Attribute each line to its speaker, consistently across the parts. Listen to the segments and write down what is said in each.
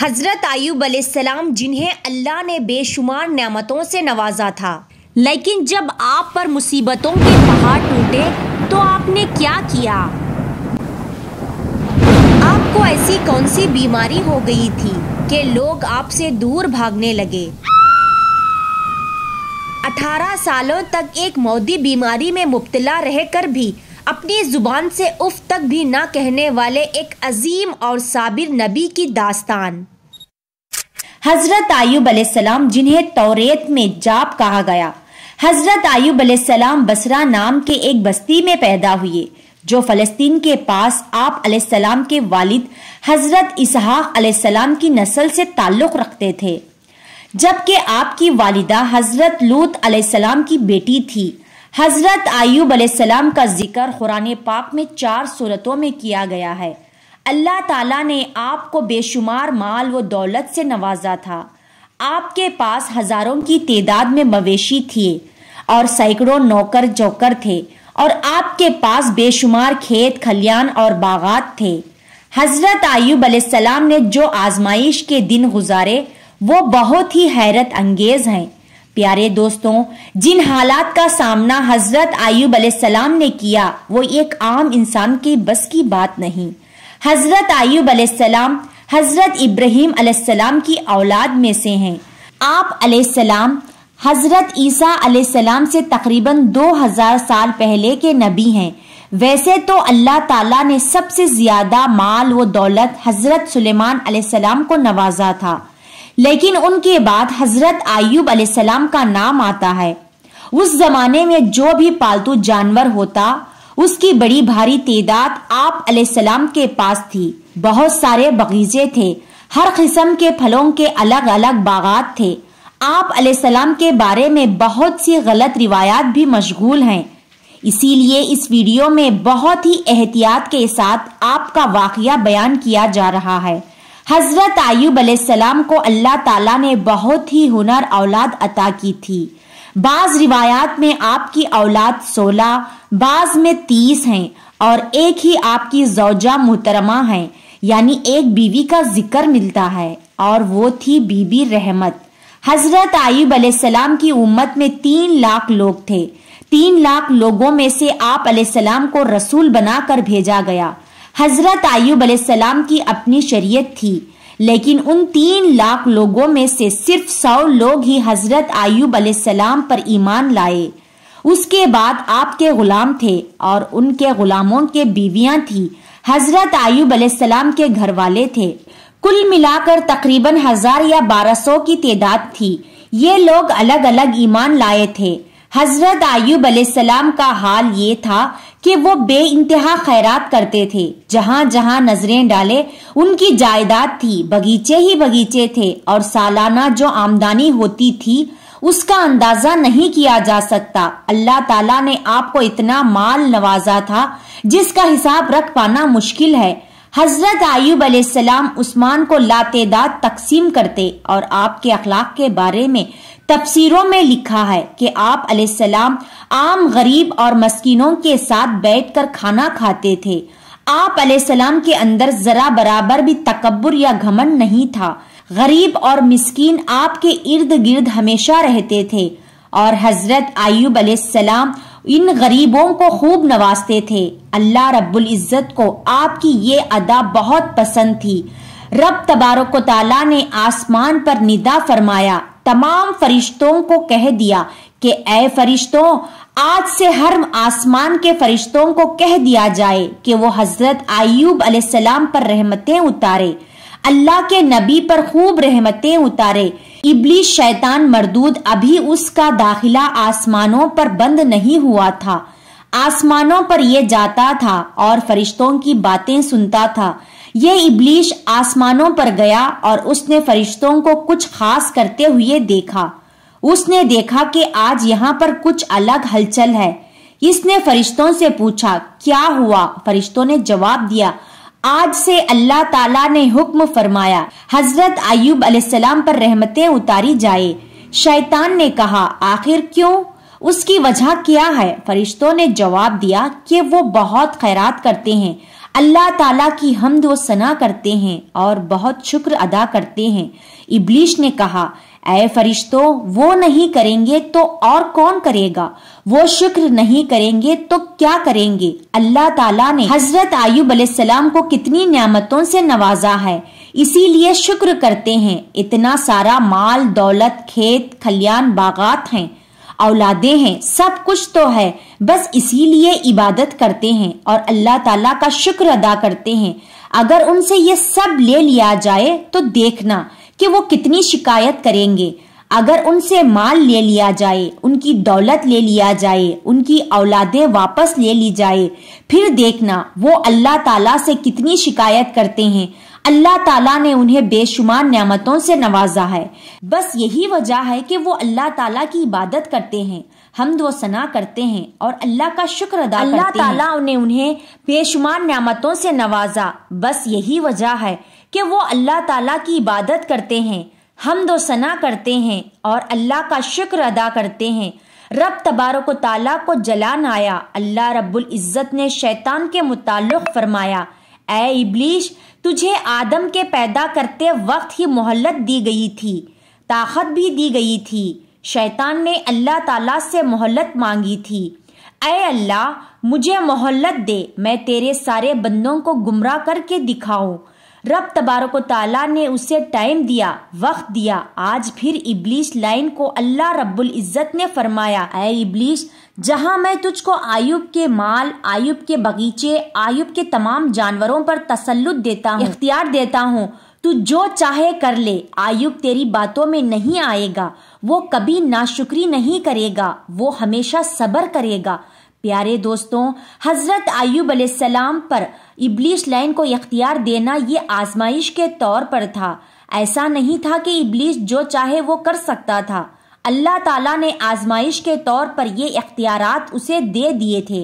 Speaker 1: हज़रत आयुब सलाम जिन्हें अल्लाह ने बेशुमार नेमतों से नवाजा था लेकिन जब आप पर मुसीबतों के पहाड़ टूटे तो आपने क्या किया आपको ऐसी कौन सी बीमारी हो गई थी कि लोग आपसे दूर भागने लगे 18 सालों तक एक मौदी बीमारी में मुब्तला रहकर भी अपनी ज़ुबान से उफ तक भी ना कहने वाले एक अजीम और साबिर नबी की दास्तान हज़रत आयुब सलाम जिन्हें तौरेत में जाप कहा गया हज़रत आयुब सलाम बसरा नाम के एक बस्ती में पैदा हुए जो फ़लस्तीन के पास आप सलाम के वालिद हज़रत इसहाक सलाम की नस्ल से ताल्लुक़ रखते थे जबकि आपकी वालिदा हज़रत लूत सलाम की बेटी थी हजरत आयुब अलैहिस्सलाम का जिक्र कुरान पाक में चार सूरतों में किया गया है अल्लाह ताला ने आपको बेशुमार माल व दौलत से नवाजा था आपके पास हजारों की तादाद में मवेशी थी और सैकड़ों नौकर जोकर थे और आपके पास बेशुमार खेत खलियान और बागात थे हजरत आयुब अलैहिस्सलाम ने जो आजमाइश के दिन गुजारे वो बहुत ही हैरत अंगेज हैं प्यारे दोस्तों जिन हालात का सामना हजरत आयुब सलाम ने किया वो एक आम इंसान की बस की बात नहीं हजरत आयुब सलाम हजरत इब्राहिम सलाम की औलाद में से हैं आप सलाम हजरत ईसा सलाम से तकरीबन 2000 साल पहले के नबी हैं वैसे तो अल्लाह ताला ने सबसे ज्यादा माल व दौलत हजरत सुलेमान सलाम को नवाजा था लेकिन उनके बाद हजरत आयुब अलैहिस्सलाम का नाम आता है उस जमाने में जो भी पालतू जानवर होता उसकी बड़ी भारी तादाद आप अलैहिस्सलाम के पास थी बहुत सारे बगीचे थे हर किस्म के फलों के अलग अलग बागात थे आप अलैहिस्सलाम के बारे में बहुत सी गलत रिवायात भी मशगूल हैं इसीलिए इस वीडियो में बहुत ही एहतियात के साथ आपका वाकया बयान किया जा रहा है हजरत आयुब सलाम को अल्लाह ताला ने बहुत ही हुनर औलाद अता की थी बाज रिवायात में आपकी औलाद सोलह बाज में तीस हैं और एक ही आपकी जौजा मुहतरमा है यानी एक बीवी का जिक्र मिलता है और वो थी बीबी रहमत हजरत आयूब सलाम की उम्मत में तीन लाख लोग थे तीन लाख लोगों में से आप सलाम को रसूल बनाकर भेजा गया हजरत आयूब सलाम की अपनी शरीयत थी लेकिन उन तीन लाख लोगों में से सिर्फ सौ लोग ही हजरत आयुब सलाम पर ईमान लाए उसके बाद आपके गुलाम थे और उनके गुलामों के बीवियां थी हजरत आयूब सलाम के घर वाले थे कुल मिलाकर तकरीबन हजार या बारह सौ की तादाद थी ये लोग अलग अलग ईमान लाए थे हजरत आयुब अलैहिस्सलाम का हाल ये था कि वो बे इंतहा खैरात करते थे जहाँ जहाँ नजरें डाले उनकी जायदाद थी बगीचे ही बगीचे थे और सालाना जो आमदनी होती थी उसका अंदाजा नहीं किया जा सकता अल्लाह ताला ने आपको इतना माल नवाजा था जिसका हिसाब रख पाना मुश्किल है हजरत आयुब अलैहिस्सलाम उस्मान को लातेदाद तकसीम करते और आपके अखलाक के बारे में तफसीरों में लिखा है कि आप अलैहिस्सलाम आम गरीब और मस्किनों के साथ बैठकर खाना खाते थे आप अलैहिस्सलाम के अंदर जरा बराबर भी तकबर या घमंड नहीं था गरीब और मस्किन आपके इर्द गिर्द हमेशा रहते थे और हजरत आयुब अलैहिस्सलाम इन गरीबों को खूब नवाजते थे अल्लाह रब्बुल इज़्ज़त को आपकी ये अदा बहुत पसंद थी रब तबारक ताला ने आसमान पर निदा फरमाया तमाम फरिश्तों को कह दिया कि ए फरिश्तों आज से हर आसमान के फरिश्तों को कह दिया जाए कि वो हजरत आयुब अलैहिस्सलाम पर रहमतें उतारे अल्लाह के नबी पर खूब रहमतें उतारे इबली शैतान मरदूद अभी उसका दाखिला आसमानों पर बंद नहीं हुआ था आसमानों पर यह जाता था और फरिश्तों की बातें सुनता था ये इबलीश आसमानों पर गया और उसने फरिश्तों को कुछ खास करते हुए देखा उसने देखा कि आज यहाँ पर कुछ अलग हलचल है इसने फरिश्तों से पूछा क्या हुआ फरिश्तों ने जवाब दिया आज से अल्लाह ताला ने हुक्म फरमाया हजरत अयूब अलैहिस्सलाम पर रहमतें उतारी जाए शैतान ने कहा आखिर क्यों उसकी वजह क्या है फरिश्तों ने जवाब दिया कि वो बहुत खैरात करते हैं अल्लाह ताला की हमद व सना करते हैं और बहुत शुक्र अदा करते हैं इबलीश ने कहा ऐ फरिश्तों वो नहीं करेंगे तो और कौन करेगा वो शुक्र नहीं करेंगे तो क्या करेंगे अल्लाह ताला ने हजरत आयुब सलाम को कितनी नियामतों से नवाजा है इसीलिए शुक्र करते हैं इतना सारा माल दौलत खेत खलियान बागात हैं औलादे हैं सब कुछ तो है बस इसीलिए इबादत करते हैं और अल्लाह ताला का शुक्र अदा करते हैं अगर उनसे ये सब ले लिया जाए तो देखना कि वो कितनी शिकायत करेंगे अगर उनसे माल ले लिया जाए उनकी दौलत ले लिया जाए उनकी औलादे वापस ले ली जाए फिर देखना वो अल्लाह ताला से कितनी शिकायत करते हैं अल्लाह ताला ने उन्हें बेशुमार नियामतों से नवाजा है बस यही वजह है कि वो अल्लाह ताला की इबादत करते हैं हम दो सना करते हैं और अल्लाह का शुक्र अदा अल्लाह ताला ने उन्हें बेशुमार नियामतों से नवाजा बस यही वजह है कि वो अल्लाह ताला की इबादत करते हैं हम दो सना करते हैं और अल्लाह का शुक्र अदा करते हैं रब को ताला को जलान आया अल्लाह रब्बुल इज़्ज़त ने शैतान के मुताल फरमाया ए इबलीश तुझे आदम के पैदा करते वक्त ही मोहलत दी गई थी ताकत भी दी गई थी शैतान ने अल्लाह ताला से मोहलत मांगी थी अय अल्लाह मुझे मोहलत दे मैं तेरे सारे बंदों को गुमराह करके दिखाऊं रब तबारक ताला ने उसे टाइम दिया वक्त दिया आज फिर इबलीस लाइन को अल्लाह रब्बुल इज़्ज़त ने फरमाया अः इबलीस जहाँ मैं तुझको आयुब के माल आयुब के बगीचे आयुब के तमाम जानवरों पर तसल्लुत देता हूँ इख्तियार देता हूँ तू जो चाहे कर ले आयुब तेरी बातों में नहीं आएगा वो कभी नाशुक्री नहीं करेगा वो हमेशा सबर करेगा प्यारे दोस्तों हजरत आयूब सलाम पर इबलीस लाइन को इख्तियार देना ये आजमाइश के तौर पर था ऐसा नहीं था कि इबलीस जो चाहे वो कर सकता था अल्लाह ताला ने आजमाइश के तौर पर ये इख्तियारात उसे दे दिए थे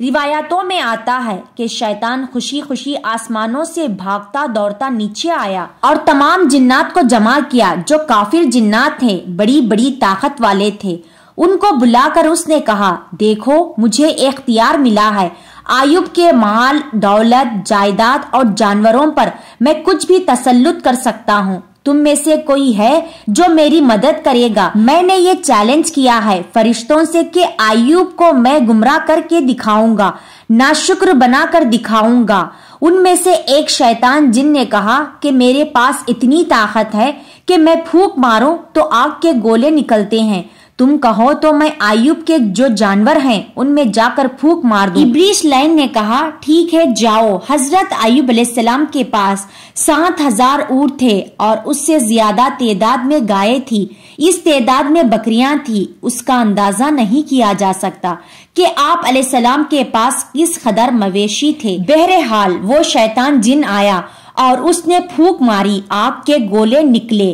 Speaker 1: रिवायतों में आता है कि शैतान खुशी खुशी आसमानों से भागता दौड़ता नीचे आया और तमाम जिन्नात को जमा किया जो काफिर जिन्नात थे बड़ी बड़ी ताकत वाले थे उनको बुलाकर उसने कहा देखो मुझे इख्तियार मिला है आयुब के माल दौलत जायदाद और जानवरों पर मैं कुछ भी तसल्लुत कर सकता हूँ तुम में से कोई है जो मेरी मदद करेगा मैंने ये चैलेंज किया है फरिश्तों से कि आयुब को मैं गुमराह करके दिखाऊंगा ना शुक्र बना कर दिखाऊंगा उनमें से एक शैतान जिन ने कहा कि मेरे पास इतनी ताकत है कि मैं फूक मारूं तो आग के गोले निकलते हैं तुम कहो तो मैं आयुब के जो जानवर हैं उनमें जाकर फूक मार दूं। इब्रीश लाइन ने कहा ठीक है जाओ हजरत आयुब सलाम के पास सात हजार ऊँट थे और उससे ज्यादा तादाद में गाय थी इस तादाद में बकरियां थी उसका अंदाजा नहीं किया जा सकता कि आप सलाम के पास किस कदर मवेशी थे बहरहाल वो शैतान जिन आया और उसने फूक मारी आग के गोले निकले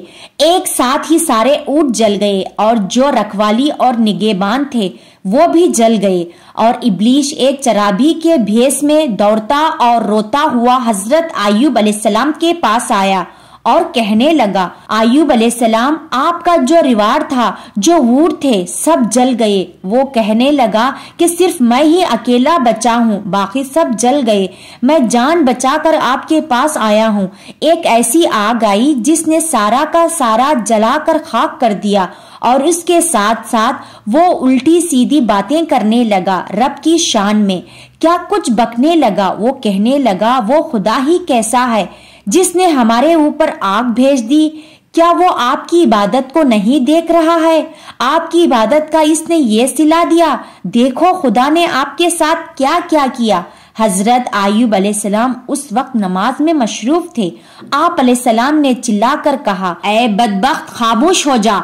Speaker 1: एक साथ ही सारे ऊट जल गए और जो रखवाली और निगेबान थे वो भी जल गए और इबलीश एक चराबी के भेस में दौड़ता और रोता हुआ हजरत आयूब अलैहिस्सलाम के पास आया और कहने लगा आयुब सलाम आपका जो रिवार था जो ऊट थे सब जल गए वो कहने लगा कि सिर्फ मैं ही अकेला बचा हूँ बाकी सब जल गए मैं जान बचाकर आपके पास आया हूँ एक ऐसी आग आई जिसने सारा का सारा जलाकर खाक कर दिया और उसके साथ साथ वो उल्टी सीधी बातें करने लगा रब की शान में क्या कुछ बकने लगा वो कहने लगा वो खुदा ही कैसा है जिसने हमारे ऊपर आग भेज दी क्या वो आपकी इबादत को नहीं देख रहा है आपकी इबादत का इसने ये सिला दिया देखो खुदा ने आपके साथ क्या क्या किया हजरत आयुब सलाम उस वक्त नमाज में मशरूफ थे आप सलाम ने चिल्ला कर कहा ए बदबख्त खामोश हो जा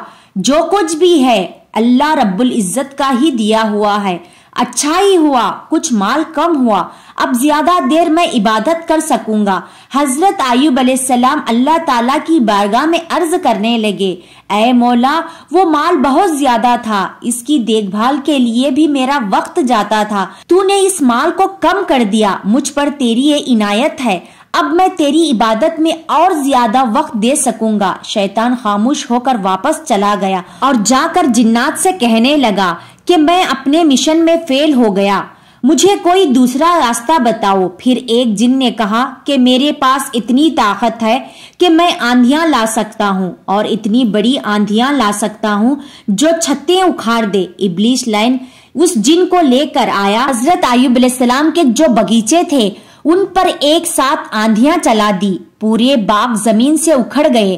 Speaker 1: जो कुछ भी है अल्लाह रब्बुल इज़्ज़त का ही दिया हुआ है अच्छा ही हुआ कुछ माल कम हुआ अब ज्यादा देर मैं इबादत कर सकूंगा हजरत आयुब सलाम अल्लाह ताला की बारगाह में अर्ज करने लगे ए मौला वो माल बहुत ज्यादा था इसकी देखभाल के लिए भी मेरा वक्त जाता था तूने इस माल को कम कर दिया मुझ पर तेरी ये इनायत है अब मैं तेरी इबादत में और ज्यादा वक्त दे सकूंगा शैतान खामोश होकर वापस चला गया और जाकर जिन्नात से कहने लगा कि मैं अपने मिशन में फेल हो गया मुझे कोई दूसरा रास्ता बताओ फिर एक जिन ने कहा कि मेरे पास इतनी ताकत है कि मैं आंधिया ला सकता हूँ और इतनी बड़ी आंधिया ला सकता हूँ जो छत्ते उखाड़ दे इबलीस लाइन उस जिन को लेकर आया हजरत आयुब सलाम के जो बगीचे थे उन पर एक साथ आंधिया चला दी पूरे बाग जमीन से उखड़ गए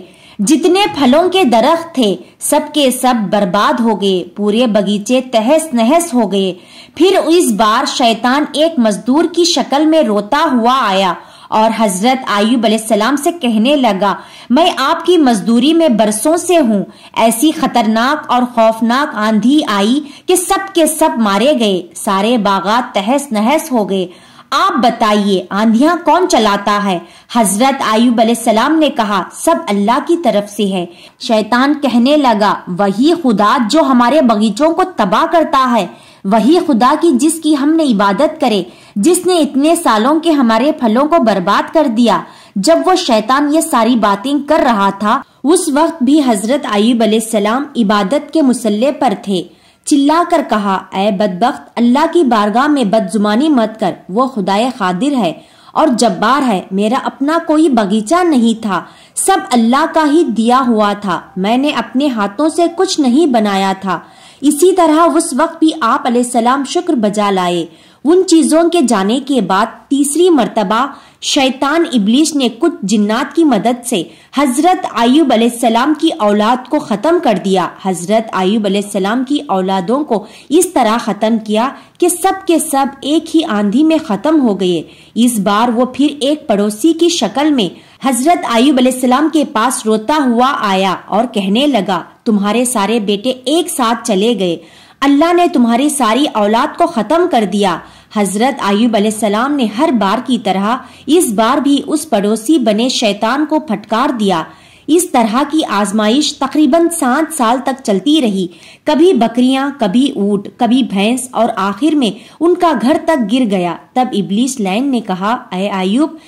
Speaker 1: जितने फलों के दरख्त थे सब के सब बर्बाद हो गए पूरे बगीचे तहस नहस हो गए फिर इस बार शैतान एक मजदूर की शक्ल में रोता हुआ आया और हजरत आयुब सलाम से कहने लगा मैं आपकी मजदूरी में बरसों से हूँ ऐसी खतरनाक और खौफनाक आंधी आई कि सब के सब मारे गए सारे बागात तहस नहस हो गए आप बताइए आंधियां कौन चलाता है हजरत आयुब सलाम ने कहा सब अल्लाह की तरफ से है शैतान कहने लगा वही खुदा जो हमारे बगीचों को तबाह करता है वही खुदा की जिसकी हमने इबादत करे जिसने इतने सालों के हमारे फलों को बर्बाद कर दिया जब वो शैतान ये सारी बातें कर रहा था उस वक्त भी हजरत आयूब सलाम इबादत के मुसल्ले पर थे चिल्लाकर कहा अः बदबख्त अल्लाह की बारगाह में बदजुमानी मत कर वो खुदाए खादिर है और जब्बार है मेरा अपना कोई बगीचा नहीं था सब अल्लाह का ही दिया हुआ था मैंने अपने हाथों से कुछ नहीं बनाया था इसी तरह उस वक्त भी आप सलाम शुक्र बजा लाए उन चीज़ों के जाने के बाद तीसरी मर्तबा शैतान इबलीस ने कुछ जिन्नात की मदद से हज़रत आयुब सलाम की औलाद को ख़त्म कर दिया हज़रत आयुब सलाम की औलादों को इस तरह ख़त्म किया कि सब के सब एक ही आंधी में ख़त्म हो गए इस बार वो फिर एक पड़ोसी की शक्ल में हजरत आयूब सलाम के पास रोता हुआ आया और कहने लगा तुम्हारे सारे बेटे एक साथ चले गए अल्लाह ने तुम्हारी सारी औलाद को ख़त्म कर दिया हजरत आयुब सलाम ने हर बार की तरह इस बार भी उस पड़ोसी बने शैतान को फटकार दिया इस तरह की आजमाइश तकरीबन सात साल तक चलती रही कभी बकरियां कभी ऊट कभी भैंस और आखिर में उनका घर तक गिर गया तब इबलीस लैन ने कहा अय आयुब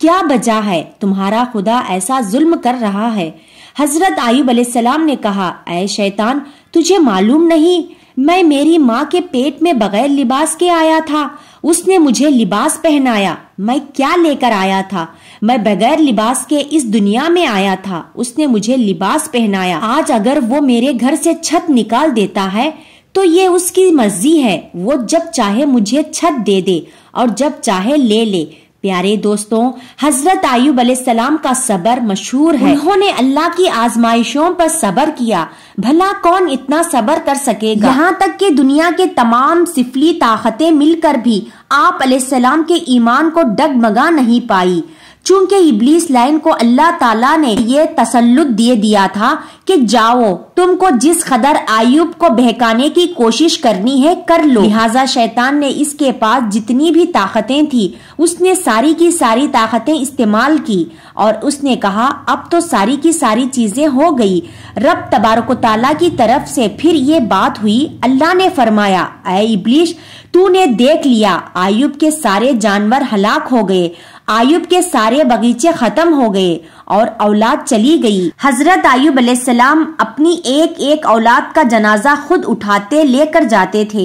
Speaker 1: क्या बजा है तुम्हारा खुदा ऐसा जुल्म कर रहा है हजरत आयुब सलाम ने कहा अय शैतान तुझे मालूम नहीं मैं मेरी माँ के पेट में बगैर लिबास के आया था उसने मुझे लिबास पहनाया मैं क्या लेकर आया था मैं बगैर लिबास के इस दुनिया में आया था उसने मुझे लिबास पहनाया आज अगर वो मेरे घर से छत निकाल देता है तो ये उसकी मर्जी है वो जब चाहे मुझे छत दे दे और जब चाहे ले ले प्यारे दोस्तों हजरत आयुब सलाम का सबर मशहूर है उन्होंने अल्लाह की आजमाइशों पर सबर किया भला कौन इतना सबर कर सकेगा यहाँ तक कि दुनिया के तमाम सिफली ताकतें मिलकर भी आप सलाम के ईमान को डगमगा नहीं पाई चूंकि इब्लीस लाइन को अल्लाह ताला ने ये तसल्लुत दिए दिया था कि जाओ तुमको जिस कदर आयुब को बहकाने की कोशिश करनी है कर लो लिहाजा शैतान ने इसके पास जितनी भी ताकतें थी उसने सारी की सारी ताकतें इस्तेमाल की और उसने कहा अब तो सारी की सारी चीजें हो गई रब तबारक ताला की तरफ से फिर ये बात हुई अल्लाह ने फरमाया ए तू तूने देख लिया आयुब के सारे जानवर हलाक हो गए आयुब के सारे बगीचे खत्म हो गए और औलाद चली गई हजरत आयुब सलाम अपनी एक एक औलाद का जनाजा खुद उठाते लेकर जाते थे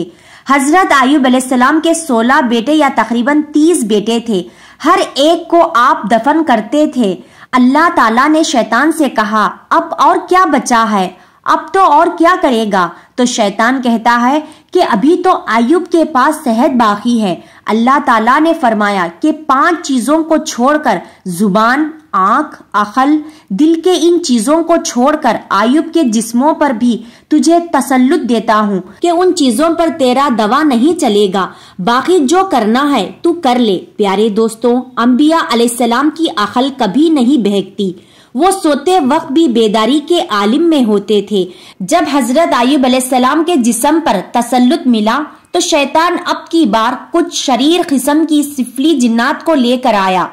Speaker 1: हजरत आयुब सलाम के 16 बेटे या तकरीबन 30 बेटे थे हर एक को आप दफन करते थे अल्लाह ताला ने शैतान से कहा अब और क्या बचा है अब तो और क्या करेगा तो शैतान कहता है कि अभी तो आयुब के पास सेहत बाकी है अल्लाह ताला ने फरमाया कि पांच चीज़ों को छोड़कर जुबान आँख अखल दिल के इन चीज़ों को छोड़कर आयुब के जिस्मों पर भी तुझे तसल्लुत देता हूँ कि उन चीज़ों पर तेरा दवा नहीं चलेगा बाकी जो करना है तू कर ले प्यारे दोस्तों अम्बिया सलाम की अखल कभी नहीं बहकती वो सोते वक्त भी बेदारी के आलिम में होते थे जब हजरत आयुब सलाम के जिसम पर तसल्लुत मिला तो शैतान अब की बार कुछ शरीर किस्म की सिफली जिन्नात को लेकर आया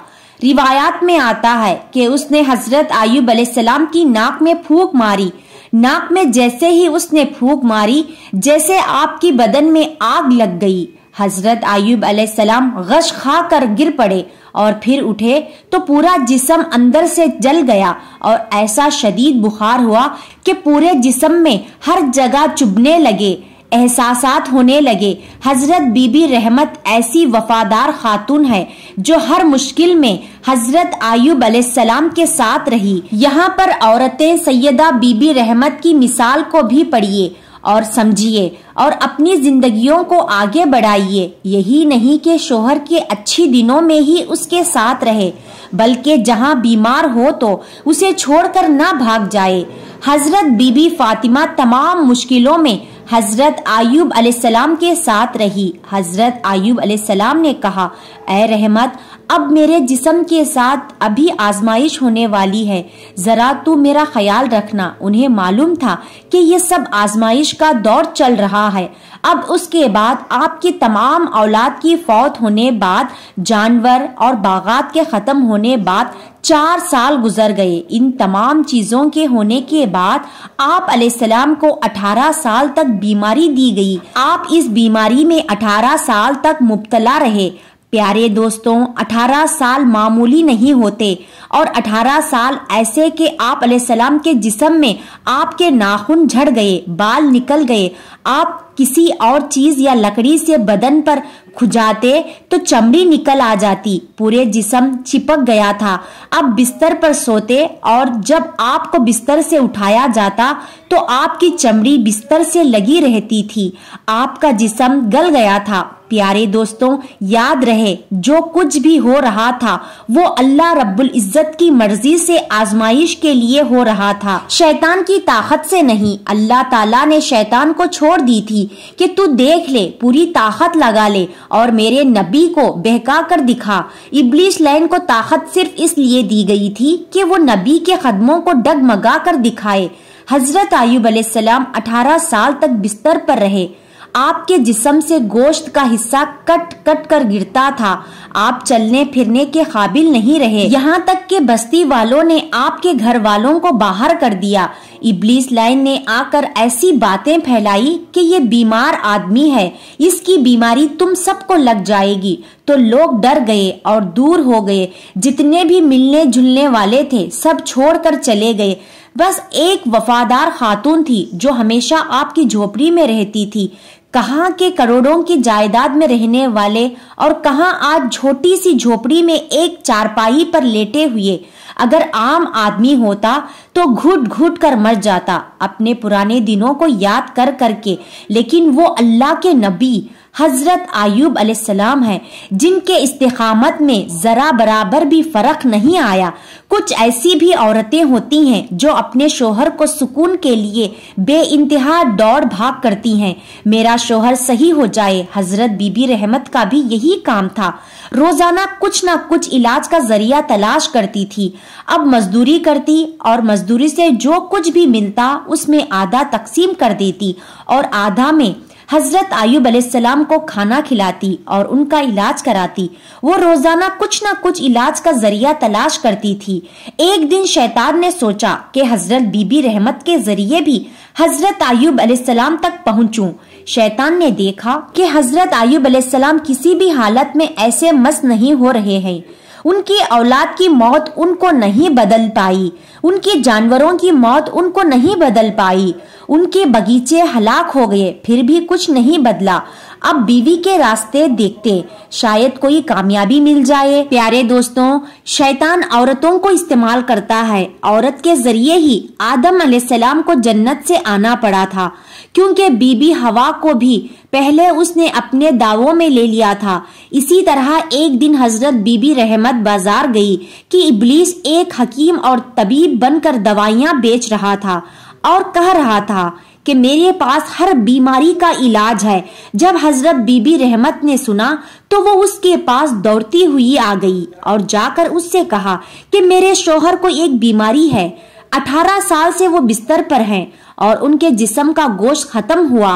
Speaker 1: रिवायात में आता है कि उसने हजरत आयुब सलाम की नाक में फूक मारी नाक में जैसे ही उसने फूक मारी जैसे आपकी बदन में आग लग गई हजरत आयुब अलैहिस्सलाम गश खा कर गिर पड़े और फिर उठे तो पूरा जिसम अंदर से जल गया और ऐसा शदीद बुखार हुआ कि पूरे जिसम में हर जगह चुभने लगे एहसास होने लगे हजरत बीबी रहमत ऐसी वफादार खातून है जो हर मुश्किल में हजरत आयुब सलाम के साथ रही यहाँ पर औरतें सैयदा बीबी रहमत की मिसाल को भी पढ़िए और समझिए और अपनी जिंदगियों को आगे बढ़ाइए यही नहीं कि शोहर के अच्छी दिनों में ही उसके साथ रहे बल्कि जहाँ बीमार हो तो उसे छोड़कर ना भाग जाए हजरत बीबी फातिमा तमाम मुश्किलों में हजरत आयुब अलैहिस्सलाम के साथ रही हजरत आयुब अलैहिस्सलाम ने कहा ए रहमत अब मेरे जिसम के साथ अभी आजमाइश होने वाली है जरा तू मेरा ख्याल रखना उन्हें मालूम था कि ये सब आजमाइश का दौर चल रहा है अब उसके बाद आपकी तमाम औलाद की फौत होने बाद जानवर और बागात के ख़त्म होने बाद चार साल गुजर गए इन तमाम चीज़ों के होने के बाद आप सलाम को 18 साल तक बीमारी दी गई आप इस बीमारी में 18 साल तक मुबतला रहे प्यारे दोस्तों 18 साल मामूली नहीं होते और 18 साल ऐसे कि आप सलाम के जिसम में आपके नाखून झड़ गए बाल निकल गए आप किसी और चीज या लकड़ी से बदन पर खुजाते तो चमड़ी निकल आ जाती पूरे जिसम चिपक गया था अब बिस्तर पर सोते और जब आपको बिस्तर से उठाया जाता तो आपकी चमड़ी बिस्तर से लगी रहती थी आपका जिसम गल गया था प्यारे दोस्तों याद रहे जो कुछ भी हो रहा था वो अल्लाह रब्बुल इज्जत की मर्जी से आजमाइश के लिए हो रहा था शैतान की ताकत से नहीं अल्लाह ताला ने शैतान को छोड़ दी थी कि तू देख ले पूरी ताकत लगा ले और मेरे नबी को बहका कर दिखा इबलीस लाइन को ताकत सिर्फ इसलिए दी गई थी कि वो नबी के कदमों को डगमगा कर दिखाए हजरत आयुब अलैहिस्सलाम 18 साल तक बिस्तर पर रहे आपके जिसम से गोश्त का हिस्सा कट कट कर गिरता था आप चलने फिरने के काबिल नहीं रहे यहाँ तक के बस्ती वालों ने आपके घर वालों को बाहर कर दिया इब्लीस लाइन ने आकर ऐसी बातें फैलाई कि ये बीमार आदमी है इसकी बीमारी तुम सबको लग जाएगी तो लोग डर गए और दूर हो गए जितने भी मिलने जुलने वाले थे सब छोड़कर चले गए बस एक वफादार खातून थी जो हमेशा आपकी झोपड़ी में रहती थी कहाँ के करोड़ों की जायदाद में रहने वाले और कहा आज छोटी सी झोपड़ी में एक चारपाई पर लेटे हुए अगर आम आदमी होता तो घुट घुट कर मर जाता अपने पुराने दिनों को याद कर करके लेकिन वो अल्लाह के नबी हज़रत आयुब अलैहिस्सलाम हैं जिनके इस्तेखामत में ज़रा बराबर भी फ़र्क नहीं आया कुछ ऐसी भी औरतें होती हैं जो अपने शोहर को सुकून के लिए बेइंतहा दौड़ भाग करती हैं मेरा शोहर सही हो जाए हज़रत बीबी रहमत का भी यही काम था रोज़ाना कुछ ना कुछ इलाज का जरिया तलाश करती थी अब मजदूरी करती और मजदूरी से जो कुछ भी मिलता उसमें आधा तकसीम कर देती और आधा में हजरत आयुब अलैहिस्सलाम को खाना खिलाती और उनका इलाज कराती वो रोजाना कुछ ना कुछ इलाज का जरिया तलाश करती थी एक दिन शैतान ने सोचा कि हजरत बीबी रहमत के जरिए भी हजरत आयुब अलैहिस्सलाम तक पहुंचूं शैतान ने देखा कि हजरत आयुब अलैहिस्सलाम किसी भी हालत में ऐसे मस्त नहीं हो रहे हैं उनकी औलाद की मौत उनको नहीं बदल पाई उनके जानवरों की मौत उनको नहीं बदल पाई उनके बगीचे हलाक हो गए फिर भी कुछ नहीं बदला अब बीवी के रास्ते देखते शायद कोई कामयाबी मिल जाए प्यारे दोस्तों शैतान औरतों को इस्तेमाल करता है औरत के जरिए ही आदम सलाम को जन्नत से आना पड़ा था क्योंकि बीबी हवा को भी पहले उसने अपने दावों में ले लिया था इसी तरह एक दिन हजरत बीबी रहमत बाजार गई कि इबलीस एक हकीम और तबीब बनकर दवाइयाँ बेच रहा था और कह रहा था कि मेरे पास हर बीमारी का इलाज है जब हजरत बीबी रहमत ने सुना तो वो उसके पास दौड़ती हुई आ गई और जाकर उससे कहा कि मेरे शोहर को एक बीमारी है अठारह साल से वो बिस्तर पर हैं और उनके जिस्म का गोश्त खत्म हुआ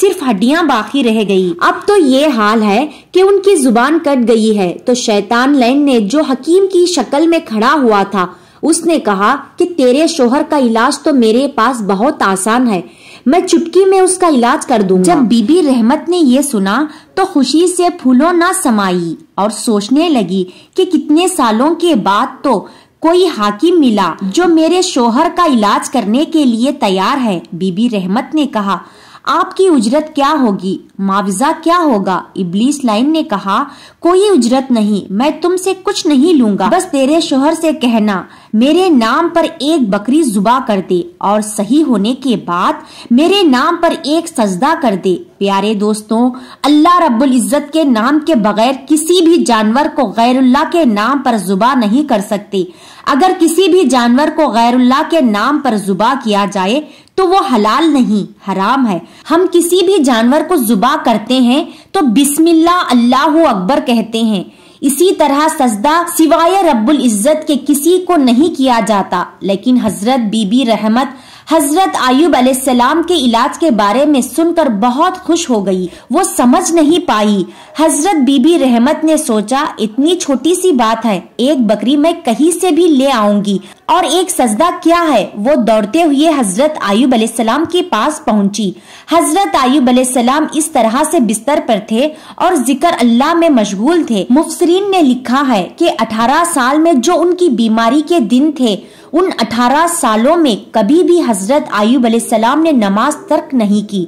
Speaker 1: सिर्फ हड्डियां बाकी रह गई अब तो ये हाल है कि उनकी जुबान कट गई है तो शैतान लैन ने जो हकीम की शक्ल में खड़ा हुआ था उसने कहा कि तेरे शोहर का इलाज तो मेरे पास बहुत आसान है मैं चुटकी में उसका इलाज कर दूंगा जब बीबी रहमत ने ये सुना तो खुशी से फूलों न समाई और सोचने लगी कि कितने सालों के बाद तो कोई हाकिम मिला जो मेरे शोहर का इलाज करने के लिए तैयार है बीबी रहमत ने कहा आपकी उजरत क्या होगी मुआवजा क्या होगा इबलीस लाइन ने कहा कोई उजरत नहीं मैं तुमसे कुछ नहीं लूंगा बस तेरे शोहर से कहना मेरे नाम पर एक बकरी जुबा कर दे और सही होने के बाद मेरे नाम पर एक सजदा कर दे प्यारे दोस्तों अल्लाह रब्बुल इज़्ज़त के नाम के बगैर किसी भी जानवर को गैरुल्लाह के नाम पर जुबा नहीं कर सकते अगर किसी भी जानवर को गैरुल्लाह के नाम पर जुबा किया जाए तो वो हलाल नहीं हराम है हम किसी भी जानवर को जुबा करते हैं तो बिस्मिल्ला अल्लाह अकबर कहते हैं इसी तरह सजदा सिवाय रब्बुल इज्जत के किसी को नहीं किया जाता लेकिन हजरत बीबी रहमत हजरत आयुब अलैहिस्सलाम के इलाज के बारे में सुनकर बहुत खुश हो गई वो समझ नहीं पाई हजरत बीबी रहमत ने सोचा इतनी छोटी सी बात है एक बकरी मैं कहीं से भी ले आऊंगी और एक सजदा क्या है वो दौड़ते हुए हजरत आयूब सलाम के पास पहुंची हजरत आयूब सलाम इस तरह से बिस्तर पर थे और जिक्र अल्लाह में मशगूल थे मुफसरीन ने लिखा है कि 18 साल में जो उनकी बीमारी के दिन थे उन 18 सालों में कभी भी हजरत आयूब सलाम ने नमाज तर्क नहीं की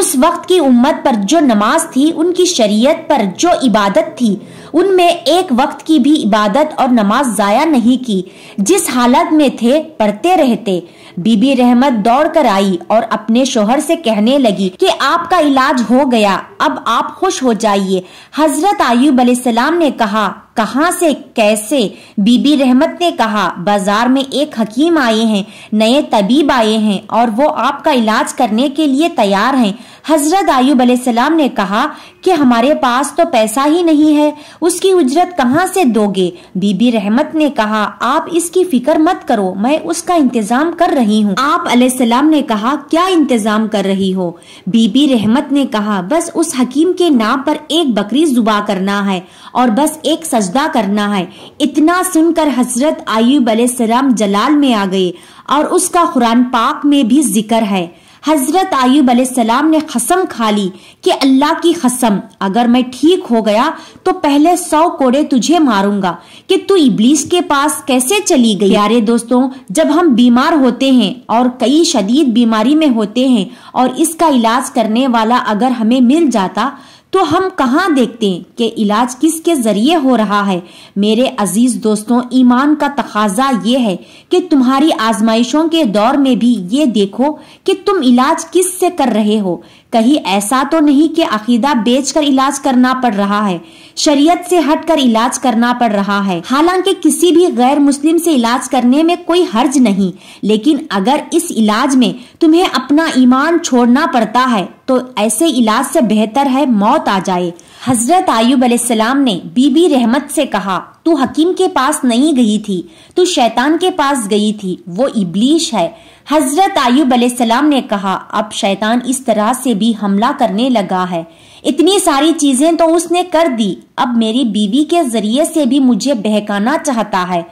Speaker 1: उस वक्त की उम्मत पर जो नमाज थी उनकी शरीयत पर जो इबादत थी उनमें एक वक्त की भी इबादत और नमाज जाया नहीं की जिस हालत में थे पढ़ते रहते बीबी रहमत दौड़ कर आई और अपने शोहर से कहने लगी कि आपका इलाज हो गया अब आप खुश हो जाइए हजरत आयुब सलाम ने कहा कहाँ से कैसे बीबी रहमत ने कहा बाजार में एक हकीम आए हैं नए तबीब आए हैं और वो आपका इलाज करने के लिए तैयार हैं हजरत आयूब अलैहिस्सलाम ने कहा कि हमारे पास तो पैसा ही नहीं है उसकी उजरत कहाँ से दोगे बीबी रहमत ने कहा आप इसकी फिक्र मत करो मैं उसका इंतजाम कर रही हूँ आप अलैहिस्सलाम ने कहा क्या इंतजाम कर रही हो बीबी रहमत ने कहा बस उस हकीम के नाम पर एक बकरी जुबा करना है और बस एक सजदा करना है इतना सुनकर हजरत आयुब सलाम जलाल में आ गए और उसका कुरान पाक में भी जिक्र है हजरत आयूब सलाम ने कसम खा ली कि अल्लाह की कसम अगर मैं ठीक हो गया तो पहले सौ कोड़े तुझे मारूंगा कि तू इब्लीस के पास कैसे चली गई यारे दोस्तों जब हम बीमार होते हैं और कई शदीद बीमारी में होते हैं और इसका इलाज करने वाला अगर हमें मिल जाता तो हम कहाँ देखते हैं कि इलाज किसके ज़रिए हो रहा है मेरे अजीज़ दोस्तों ईमान का तकाजा ये है कि तुम्हारी आजमाइशों के दौर में भी ये देखो कि तुम इलाज किस से कर रहे हो कहीं ऐसा तो नहीं कि अकीदा बेचकर इलाज करना पड़ रहा है शरीयत से हटकर इलाज करना पड़ रहा है हालांकि किसी भी गैर मुस्लिम से इलाज करने में कोई हर्ज नहीं लेकिन अगर इस इलाज में तुम्हें अपना ईमान छोड़ना पड़ता है तो ऐसे इलाज से बेहतर है मौत आ जाए हजरत आयुब अलैहिस्सलाम ने बीबी रहमत से कहा तू हकीम के पास नहीं गई थी तू शैतान के पास गई थी वो इबलीश है हजरत आयुब अलैहिस्सलाम ने कहा अब शैतान इस तरह से भी हमला करने लगा है इतनी सारी चीजें तो उसने कर दी अब मेरी बीवी के जरिए से भी मुझे बहकाना चाहता है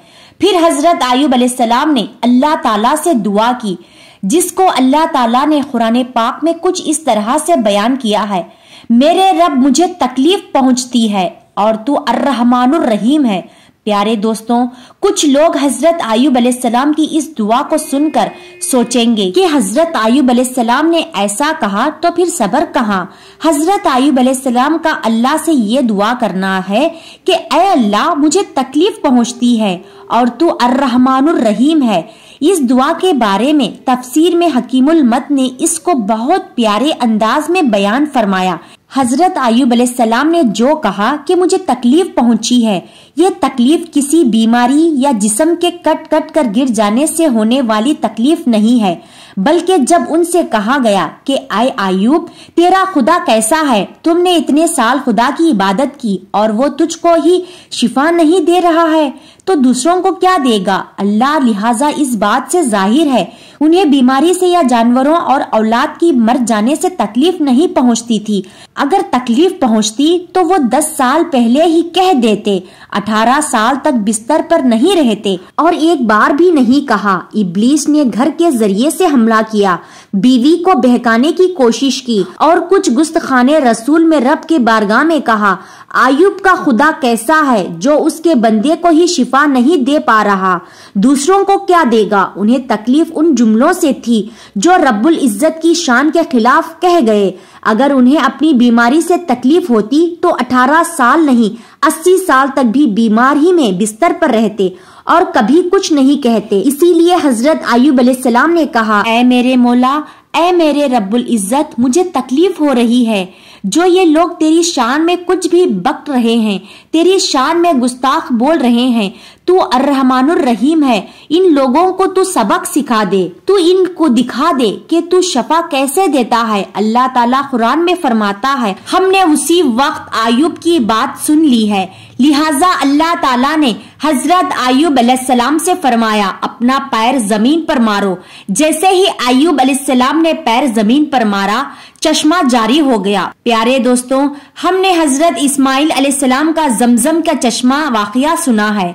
Speaker 1: फिर हजरत आयुब अलैहिस्सलाम ने अल्लाह ताला से दुआ की जिसको अल्लाह ताला ने कुरान पाक में कुछ इस तरह से बयान किया है मेरे रब मुझे तकलीफ पहुंचती है और तू अर्रहमानुर रहीम है प्यारे दोस्तों कुछ लोग हजरत आयुब सलाम की इस दुआ को सुनकर सोचेंगे कि हजरत आयुब सलाम ने ऐसा कहा तो फिर सबर कहा हजरत आयुब सलाम का अल्लाह से ये दुआ करना है कि अय अल्लाह मुझे तकलीफ पहुँचती है और तू अर्रहमानुर रहीम है इस दुआ के बारे में तफसीर में हकीमुल मत ने इसको बहुत प्यारे अंदाज में बयान फरमाया हजरत आयूब सलाम ने जो कहा कि मुझे तकलीफ पहुंची है ये तकलीफ किसी बीमारी या जिसम के कट कट कर गिर जाने से होने वाली तकलीफ नहीं है बल्कि जब उनसे कहा गया कि आय आयुब तेरा खुदा कैसा है तुमने इतने साल खुदा की इबादत की और वो तुझको ही शिफा नहीं दे रहा है तो दूसरों को क्या देगा अल्लाह लिहाजा इस बात से जाहिर है उन्हें बीमारी से या जानवरों और औलाद की मर जाने से तकलीफ नहीं पहुंचती थी अगर तकलीफ पहुंचती तो वो दस साल पहले ही कह देते अठारह साल तक बिस्तर पर नहीं रहते और एक बार भी नहीं कहा इब्लीस ने घर के जरिए से हमला किया बीवी को बहकाने की कोशिश की और कुछ गुस्तखाने रसूल में रब के बारगाह में कहा आयुब का खुदा कैसा है जो उसके बंदे को ही शिफा नहीं दे पा रहा दूसरों को क्या देगा उन्हें तकलीफ उन जुमलों से थी जो रब्बुल इज्जत की शान के खिलाफ कह गए अगर उन्हें अपनी बीमारी से तकलीफ होती तो 18 साल नहीं अस्सी साल तक भी बीमार ही में बिस्तर पर रहते और कभी कुछ नहीं कहते इसीलिए हजरत आयुब अलैहिस्सलाम ने कहा ए मेरे मौला ए मेरे रब्बुल इज्जत मुझे तकलीफ हो रही है जो ये लोग तेरी शान में कुछ भी बक रहे हैं तेरी शान में गुस्ताख बोल रहे हैं तू अर रहीम है इन लोगों को तू सबक सिखा दे तू इनको दिखा दे कि तू शफा कैसे देता है अल्लाह ताला कुरान में फरमाता है हमने उसी वक्त आयुब की बात सुन ली है लिहाजा अल्लाह ताला ने हजरत आयूब अलैहिस्सलाम से फरमाया अपना पैर जमीन पर मारो जैसे ही आयुब अलैहिस्सलाम ने पैर जमीन पर मारा चश्मा जारी हो गया प्यारे दोस्तों हमने हजरत इस्माइल अलैहिस्सलाम का जमजम का चश्मा वाकया सुना है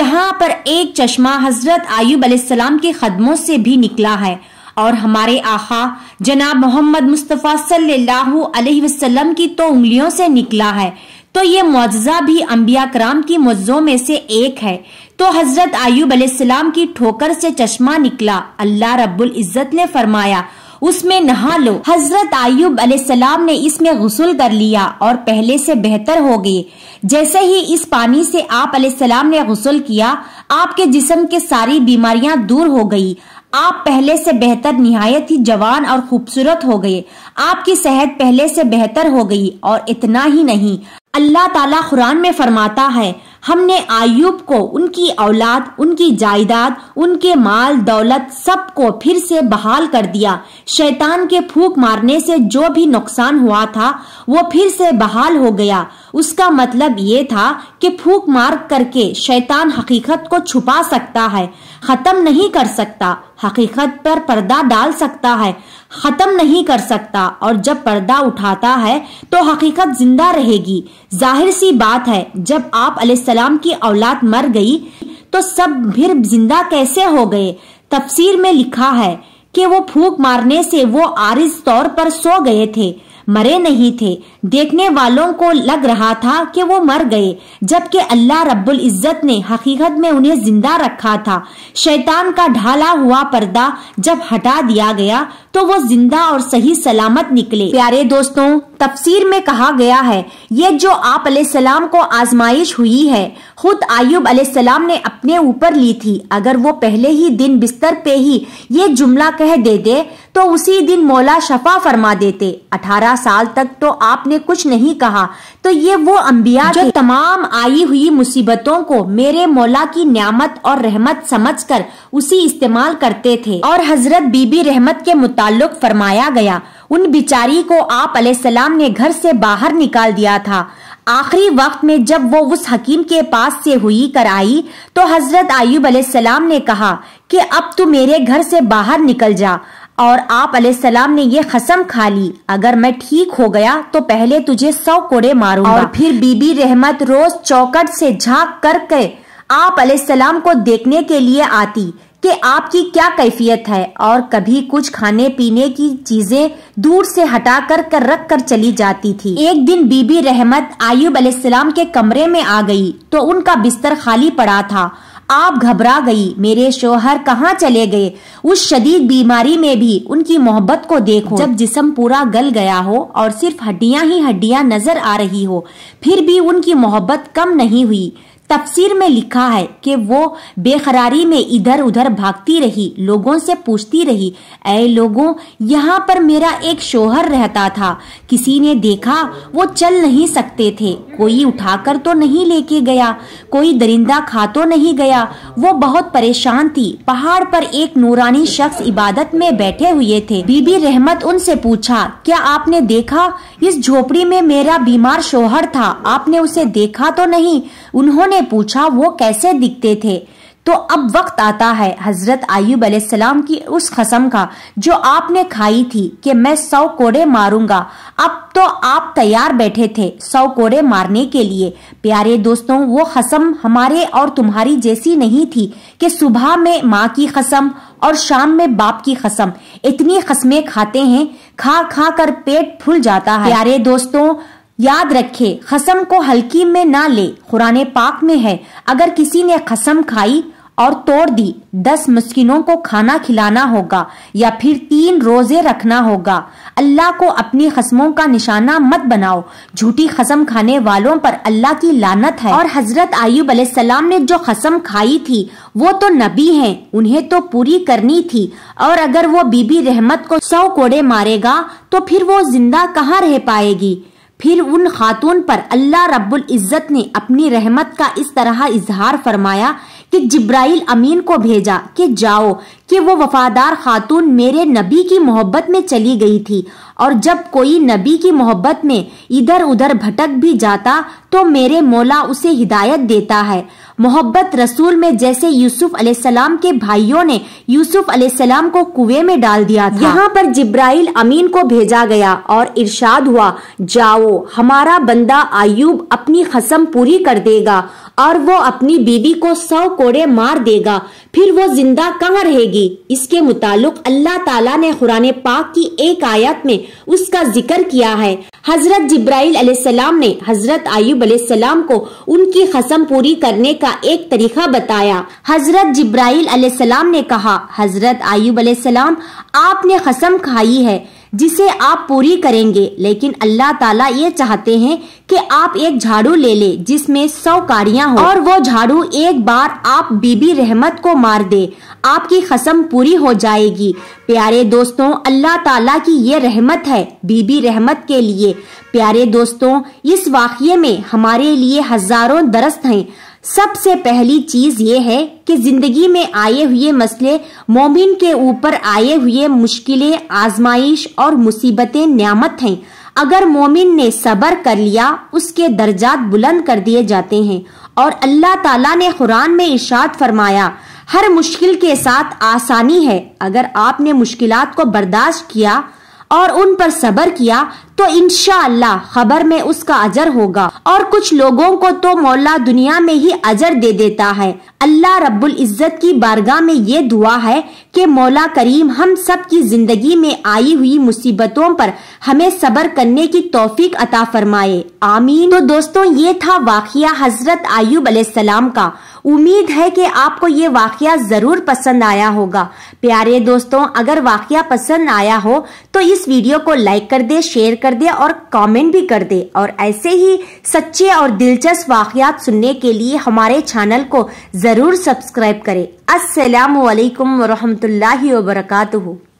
Speaker 1: यहाँ पर एक चश्मा हजरत आयुब अलैहिस्सलाम के खदमों से भी निकला है और हमारे आखा जनाब मोहम्मद मुस्तफ़ा सल्लल्लाहु अलैहि वसल्लम की तो उंगलियों से निकला है तो ये मुआजा भी अम्बिया कराम की मुआजों में से एक है तो हजरत आयुब अलैहिस्सलाम की ठोकर से चश्मा निकला अल्लाह रब्बुल इज़्ज़त ने फरमाया उसमें नहा लो हजरत आयुब अलैहिस्सलाम ने इसमें गसल कर लिया और पहले से बेहतर हो गए जैसे ही इस पानी से आप अलैहिस्सलाम ने गुसल किया आपके जिस्म के सारी बीमारियां दूर हो गई आप पहले से बेहतर निहायत ही जवान और खूबसूरत हो गए आपकी सेहत पहले से बेहतर हो गई और इतना ही नहीं अल्लाह ताला कुरान में फरमाता है हमने आयुब को उनकी औलाद उनकी जायदाद उनके माल दौलत सब को फिर से बहाल कर दिया शैतान के फूक मारने से जो भी नुकसान हुआ था वो फिर से बहाल हो गया उसका मतलब ये था कि फूक मार करके शैतान हकीकत को छुपा सकता है ख़त्म नहीं कर सकता हकीकत पर पर्दा डाल सकता है ख़त्म नहीं कर सकता और जब पर्दा उठाता है तो हकीकत जिंदा रहेगी जाहिर सी बात है जब आप सलाम की औलाद मर गई तो सब फिर जिंदा कैसे हो गए तफसीर में लिखा है कि वो फूक मारने से वो आरिज तौर पर सो गए थे मरे नहीं थे देखने वालों को लग रहा था कि वो मर गए जबकि अल्लाह रब्बुल इज़्ज़त ने हकीकत में उन्हें जिंदा रखा था शैतान का ढाला हुआ पर्दा जब हटा दिया गया तो वो जिंदा और सही सलामत निकले प्यारे दोस्तों तफसीर में कहा गया है ये जो आप सलाम को आजमाइश हुई है खुद आयुब सलाम ने अपने ऊपर ली थी अगर वो पहले ही दिन बिस्तर पे ही ये जुमला कह दे दे तो उसी दिन मौला शफा फरमा देते अठारह साल तक तो आपने कुछ नहीं कहा तो ये वो अम्बिया जो तमाम आई हुई मुसीबतों को मेरे मौला की न्यामत और रहमत समझकर उसी इस्तेमाल करते थे और हजरत बीबी रहमत के मुताल्लुक फरमाया गया उन बिचारी को आप सलाम ने घर से बाहर निकाल दिया था आखिरी वक्त में जब वो उस हकीम के पास से हुई कर आई तो हजरत आयूब सलाम ने कहा कि अब तू मेरे घर से बाहर निकल जा और आप सलाम ने ये खसम खा ली अगर मैं ठीक हो गया तो पहले तुझे सौ कोड़े मारूंगा और फिर बीबी रहमत रोज चौकट से झांक कर के आप सलाम को देखने के लिए आती कि आपकी क्या कैफियत है और कभी कुछ खाने पीने की चीजें दूर से हटा कर, कर रख कर चली जाती थी एक दिन बीबी रहमत आयुब सलाम के कमरे में आ गई तो उनका बिस्तर खाली पड़ा था आप घबरा गई मेरे शोहर कहाँ चले गए उस शदीद बीमारी में भी उनकी मोहब्बत को देखो जब जिसम पूरा गल गया हो और सिर्फ हड्डियां ही हड्डियां नजर आ रही हो फिर भी उनकी मोहब्बत कम नहीं हुई तफसीर में लिखा है कि वो बेखरारी में इधर उधर भागती रही लोगों से पूछती रही ऐ लोगों यहाँ पर मेरा एक शोहर रहता था किसी ने देखा वो चल नहीं सकते थे कोई उठाकर तो नहीं लेके गया कोई दरिंदा खा तो नहीं गया वो बहुत परेशान थी पहाड़ पर एक नूरानी शख्स इबादत में बैठे हुए थे बीबी रहमत उनसे पूछा क्या आपने देखा इस झोपड़ी में मेरा बीमार शोहर था आपने उसे देखा तो नहीं उन्होंने पूछा वो कैसे दिखते थे तो अब वक्त आता है हजरत आयुब सलाम की उस कसम का जो आपने खाई थी कि मैं सौ कोड़े मारूंगा अब तो आप तैयार बैठे थे सौ कोड़े मारने के लिए प्यारे दोस्तों वो कसम हमारे और तुम्हारी जैसी नहीं थी कि सुबह में माँ की कसम और शाम में बाप की कसम इतनी कसमें खाते हैं खा खा कर पेट फूल जाता है प्यारे दोस्तों याद रखे खसम को हल्की में ना ले कुरान पाक में है अगर किसी ने खसम खाई और तोड़ दी दस मुस्किनों को खाना खिलाना होगा या फिर तीन रोजे रखना होगा अल्लाह को अपनी खसमों का निशाना मत बनाओ झूठी खसम खाने वालों पर अल्लाह की लानत है और हजरत आयुब सलाम ने जो खसम खाई थी वो तो नबी हैं उन्हें तो पूरी करनी थी और अगर वो बीबी रहमत को सौ कोड़े मारेगा तो फिर वो जिंदा कहाँ रह पाएगी फिर उन खातून पर अल्लाह रब्बुल इज़्ज़त ने अपनी रहमत का इस तरह इजहार फरमाया कि जिब्राइल अमीन को भेजा कि जाओ कि वो वफादार खातून मेरे नबी की मोहब्बत में चली गई थी और जब कोई नबी की मोहब्बत में इधर उधर भटक भी जाता तो मेरे मौला उसे हिदायत देता है मोहब्बत रसूल में जैसे यूसुफ अलैहिस्सलाम के भाइयों ने यूसुफ अलैहिस्सलाम को कुएं में डाल दिया था यहाँ पर जिब्राइल अमीन को भेजा गया और इरशाद हुआ जाओ हमारा बंदा आयूब अपनी खसम पूरी कर देगा और वो अपनी बीबी को सौ कोड़े मार देगा फिर वो जिंदा कहाँ रहेगी इसके मुतालिक अल्लाह ताला ने कुरान पाक की एक आयत में उसका जिक्र किया है हजरत जिब्राइल सलाम ने हजरत आयुब सलाम को उनकी खसम पूरी करने का एक तरीका बताया हजरत जिब्राइल सलाम ने कहा हजरत आयुब सलाम आपने खसम खाई है जिसे आप पूरी करेंगे लेकिन अल्लाह ताला ये चाहते हैं कि आप एक झाड़ू ले ले जिसमें सौ कारियां हो और वो झाड़ू एक बार आप बीबी रहमत को मार दे आपकी कसम पूरी हो जाएगी प्यारे दोस्तों अल्लाह ताला की ये रहमत है बीबी रहमत के लिए प्यारे दोस्तों इस वाक्य में हमारे लिए हजारों दरस्त हैं सबसे पहली चीज ये है कि जिंदगी में आए हुए मसले मोमिन के ऊपर आए हुए मुश्किलें आजमाइश और मुसीबतें नियामत हैं अगर मोमिन ने सबर कर लिया उसके दर्जात बुलंद कर दिए जाते हैं और अल्लाह ताला ने कुरान में इशाद फरमाया हर मुश्किल के साथ आसानी है अगर आपने मुश्किलात को बर्दाश्त किया और उन पर सबर किया तो इनशाला खबर में उसका अजर होगा और कुछ लोगों को तो मौला दुनिया में ही अजर दे देता है अल्लाह रब्बुल इज़्ज़त की बारगाह में ये दुआ है कि मौला करीम हम सब की जिंदगी में आई हुई मुसीबतों पर हमें सबर करने की तौफीक अता फरमाए आमीन तो दोस्तों ये था वाकिया हजरत आयुब अलैहिस्सलाम का उम्मीद है कि आपको ये वाकया ज़रूर पसंद आया होगा प्यारे दोस्तों अगर वाक़ पसंद आया हो तो इस वीडियो को लाइक कर दे शेयर कर दे और कमेंट भी कर दे और ऐसे ही सच्चे और दिलचस्प वाकयात सुनने के लिए हमारे चैनल को ज़रूर सब्सक्राइब करें असलकम वरहमल वर्का